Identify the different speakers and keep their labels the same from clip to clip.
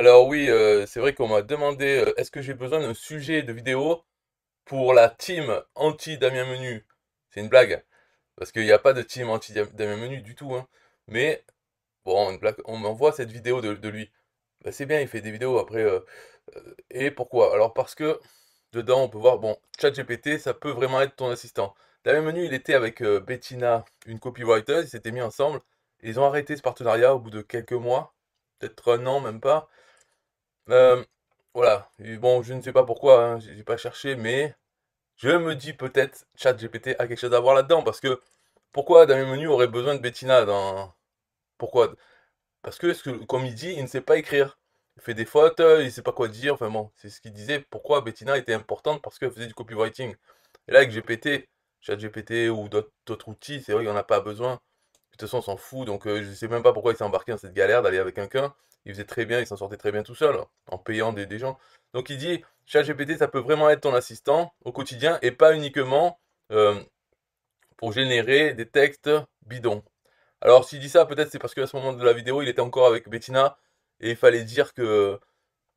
Speaker 1: Alors oui, euh, c'est vrai qu'on m'a demandé euh, est-ce que j'ai besoin d'un sujet de vidéo pour la team anti-Damien Menu C'est une blague, parce qu'il n'y a pas de team anti-Damien Menu du tout. Hein. Mais bon, une blague, on m'envoie cette vidéo de, lui. Bah, c'est bien, il fait des vidéos après. Euh, et pourquoi Alors parce que dedans, on peut voir, bon, GPT, ça peut vraiment être ton assistant. Damien Menu, il était avec Bettina, une copywriter, ils s'étaient mis ensemble. ils ont arrêté ce partenariat au bout de quelques mois, peut-être un an, même pas. Euh, voilà. bon, je ne sais pas pourquoi, hein, j'ai pas cherché, mais je me dis peut-être ChatGPT a quelque chose à voir là-dedans parce que pourquoi dans mes menus aurait besoin de Bettina dans pourquoi parce que, que, comme il dit, il ne sait pas écrire. Il fait des fautes, euh, il ne sait pas quoi dire. Enfin bon, c'est ce qu'il disait. Pourquoi Bettina était importante Parce qu'elle faisait du copywriting. Et là, avec GPT, ChatGPT ou d'autres outils, c'est vrai qu'il n'en a pas besoin. De toute façon, on s'en fout. Donc, euh, je ne sais même pas pourquoi il s'est embarqué dans cette galère d'aller avec quelqu'un il faisait très bien, il s'en sortait très bien tout seul, hein, en payant des, gens. Donc il dit, ChatGPT, ça peut vraiment être ton assistant au quotidien et pas uniquement euh, pour générer des textes bidons. Alors s'il dit ça, peut-être c'est parce qu'à ce moment de la vidéo, il était encore avec Bettina et il fallait dire que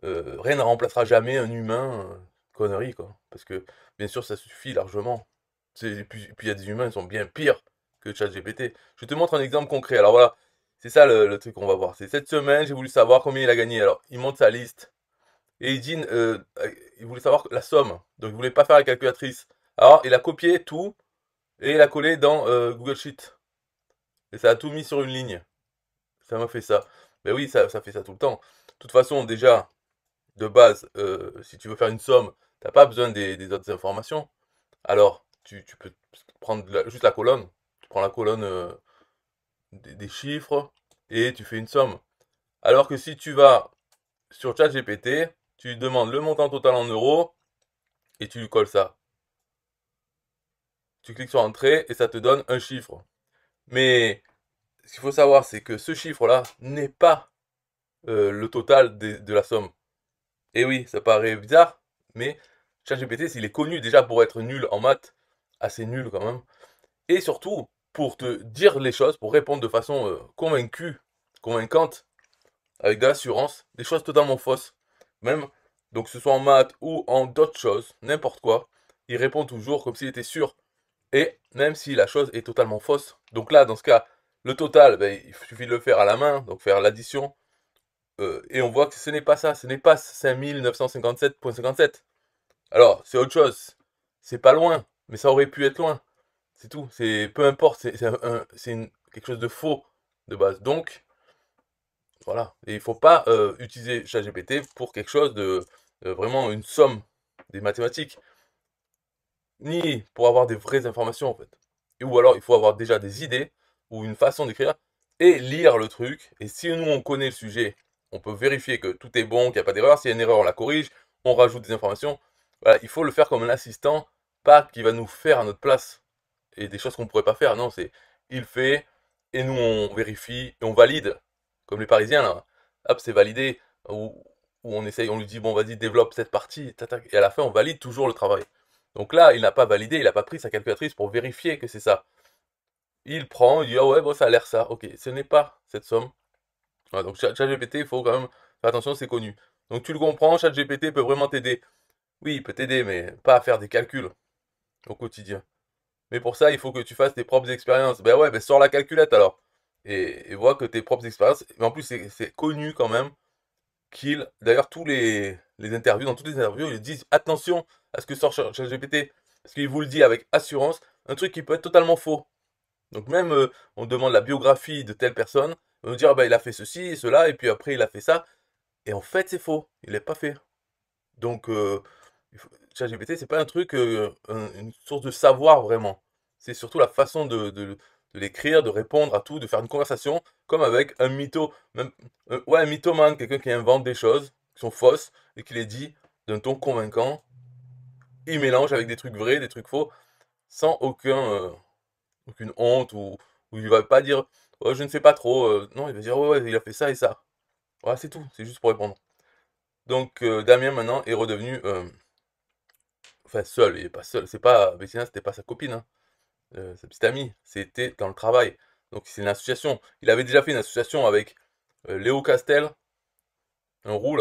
Speaker 1: euh, rien ne remplacera jamais un humain. Euh, connerie, quoi. Parce que, bien sûr, ça suffit largement. Et puis il y a des humains ils sont bien pires que ChatGPT. Je te montre un exemple concret. Alors voilà, c'est ça le, truc qu'on va voir. C'est cette semaine, j'ai voulu savoir combien il a gagné. Alors, il monte sa liste. Et il dit, euh, il voulait savoir la somme. Donc, il voulait pas faire la calculatrice. Alors, il a copié tout et il a collé dans euh, Google Sheet. Et ça a tout mis sur une ligne. Ça m'a fait ça. Mais oui, ça, fait ça tout le temps. De toute façon, déjà, de base, euh, si tu veux faire une somme, tu n'as pas besoin des, autres informations. Alors, tu, peux prendre juste la colonne. Tu prends la colonne des, chiffres et tu fais une somme. Alors que si tu vas sur ChatGPT, tu lui demandes le montant total en euros et tu lui colles ça. Tu cliques sur Entrée et ça te donne un chiffre. Mais ce qu'il faut savoir, c'est que ce chiffre-là n'est pas euh, le total de, de, la somme. Et oui, ça paraît bizarre, mais ChatGPT, s'il est connu déjà pour être nul en maths, assez nul quand même, et surtout, pour te dire les choses, pour répondre de façon euh, convaincue, convaincante, avec de l'assurance, des choses totalement fausses. Même, donc ce soit en maths ou en d'autres choses, n'importe quoi, il répond toujours comme s'il était sûr. Et même si la chose est totalement fausse. Donc là, dans ce cas, le total, ben, il suffit de le faire à la main, donc faire l'addition. Euh, et on voit que ce n'est pas ça, ce n'est pas 5957.57. Alors, c'est autre chose. C'est pas loin, mais ça aurait pu être loin. C'est tout. C'est peu importe. C'est quelque chose de faux de base. Donc, voilà. Et il faut pas euh, utiliser ChatGPT pour quelque chose de vraiment une somme des mathématiques, ni pour avoir des vraies informations en fait. Et, ou alors il faut avoir déjà des idées ou une façon d'écrire et lire le truc. Et si nous on connaît le sujet, on peut vérifier que tout est bon, qu'il n'y a pas d'erreur. S'il y a une erreur, on la corrige, on rajoute des informations. Voilà, il faut le faire comme un assistant, pas qui va nous faire à notre place et des choses qu'on pourrait pas faire. Non, c'est il fait et nous on vérifie et on valide. Comme les Parisiens, là. Hop, c'est validé. Ou, on essaye, on lui dit bon, vas-y, développe cette partie. et à la fin, on valide toujours le travail. Donc là, il n'a pas validé, il n'a pas pris sa calculatrice pour vérifier que c'est ça. Il prend, il dit ah ouais, bon, ça a l'air ça. Ok, ce n'est pas cette somme. donc ChatGPT, il faut quand même faire attention, c'est connu. Donc tu le comprends, ChatGPT peut vraiment t'aider. Oui, il peut t'aider, mais pas à faire des calculs au quotidien. Mais pour ça, il faut que tu fasses tes propres expériences. Ben ouais, ben sors la calculette alors. Et, vois que tes propres expériences. Mais en plus, c'est connu quand même qu'il. D'ailleurs, tous les, interviews, dans toutes les interviews, ils disent attention à ce que sort ChatGPT. Parce qu'il vous le dit avec assurance, un truc qui peut être totalement faux. Donc même, euh, on demande la biographie de telle personne, on nous dire, ah ben, il a fait ceci, cela, et puis après, il a fait ça. Et en fait, c'est faux. Il n'est pas fait. Donc, euh, ChatGPT, c'est pas un truc, une source de savoir vraiment. C'est surtout la façon de, l'écrire, de répondre à tout, de faire une conversation, comme avec un mytho, même, ouais, un mythomane, quelqu'un qui invente des choses qui sont fausses et qui les dit d'un ton convaincant. Il mélange avec des trucs vrais, des trucs faux, sans aucun, aucune honte ou, il il va pas dire «Oh, je ne sais pas trop. non, il va dire ouais, il a fait ça et ça. Voilà, c'est tout, c'est juste pour répondre. Donc Damien maintenant est redevenu Enfin, seul, il n'est pas seul. C'est pas, Messina, c'était pas sa copine, hein. euh, sa petite amie. C'était dans le travail. Donc, c'est une association. Il avait déjà fait une association avec euh, Léo Castel, un roux,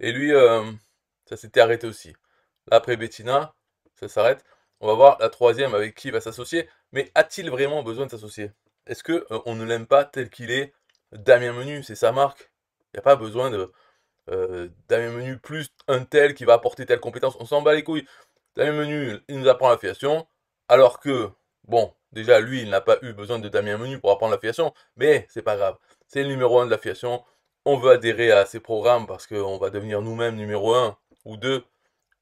Speaker 1: Et lui, euh, ça s'était arrêté aussi. Là, après Bettina, ça s'arrête. On va voir la troisième avec qui il va s'associer. Mais a-t-il vraiment besoin de s'associer Est-ce que on ne l'aime pas tel qu'il est Damien Menu, c'est sa marque. Il n'y a pas besoin de, euh, Damien Menu plus un tel qui va apporter telle compétence, on s'en bat les couilles. Damien Menu, il nous apprend l'affiliation, alors que, bon, déjà lui, il n'a pas eu besoin de Damien Menu pour apprendre l'affiliation, mais c'est pas grave. C'est le numéro 1 de l'affiliation. On veut adhérer à ses programmes parce qu'on va devenir nous-mêmes numéro 1 ou 2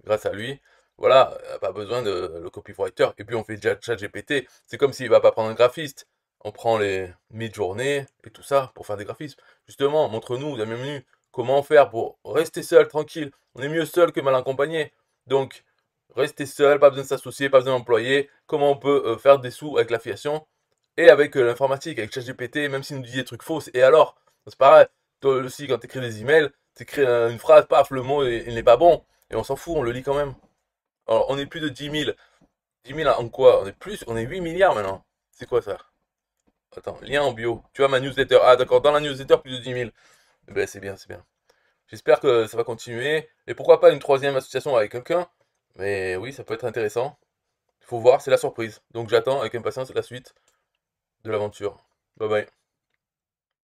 Speaker 1: grâce à lui. Voilà, pas besoin de le copywriter. Et puis on fait déjà chat GPT. C'est comme s'il va pas prendre un graphiste. On prend les mid-journées et tout ça pour faire des graphismes. Justement, montre-nous Damien Menu Comment faire pour rester seul, tranquille On est mieux seul que mal accompagné. Donc, rester seul, pas besoin de s'associer, pas besoin d'employer. Comment on peut euh, faire des sous avec l'affiliation et avec euh, l'informatique, avec ChatGPT, même s'il nous dit des trucs fausses. Et alors, c'est pareil. Toi aussi, quand tu écris des emails, tu écris une phrase, paf, le mot, il, n'est pas bon. Et on s'en fout, on le lit quand même. Alors, on est plus de 10 000. 10 000 en quoi On est plus, on est 8 milliards maintenant. C'est quoi ça Attends, lien en bio. Tu vois ma newsletter. Ah, d'accord, dans la newsletter, plus de 10 000. Ben, c'est bien, c'est bien. J'espère que ça va continuer. Et pourquoi pas une troisième association avec quelqu'un Mais oui, ça peut être intéressant. Il faut voir, c'est la surprise. Donc j'attends avec impatience la suite de l'aventure. Bye bye.